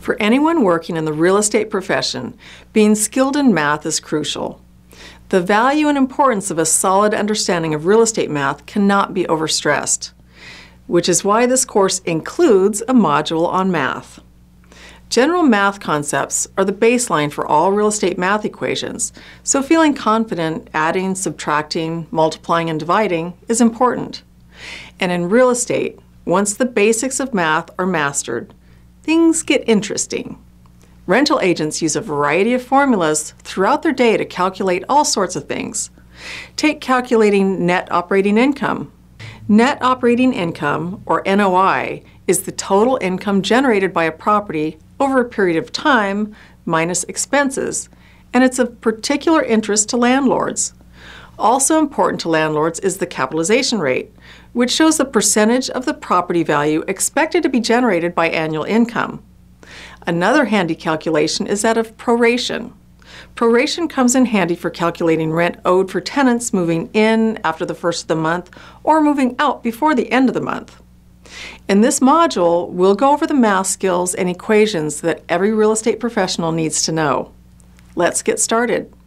For anyone working in the real estate profession, being skilled in math is crucial. The value and importance of a solid understanding of real estate math cannot be overstressed, which is why this course includes a module on math. General math concepts are the baseline for all real estate math equations, so feeling confident adding, subtracting, multiplying, and dividing is important. And in real estate, once the basics of math are mastered, things get interesting. Rental agents use a variety of formulas throughout their day to calculate all sorts of things. Take calculating net operating income. Net operating income, or NOI, is the total income generated by a property over a period of time minus expenses, and it's of particular interest to landlords. Also important to landlords is the capitalization rate, which shows the percentage of the property value expected to be generated by annual income. Another handy calculation is that of proration. Proration comes in handy for calculating rent owed for tenants moving in after the first of the month or moving out before the end of the month. In this module, we'll go over the math skills and equations that every real estate professional needs to know. Let's get started.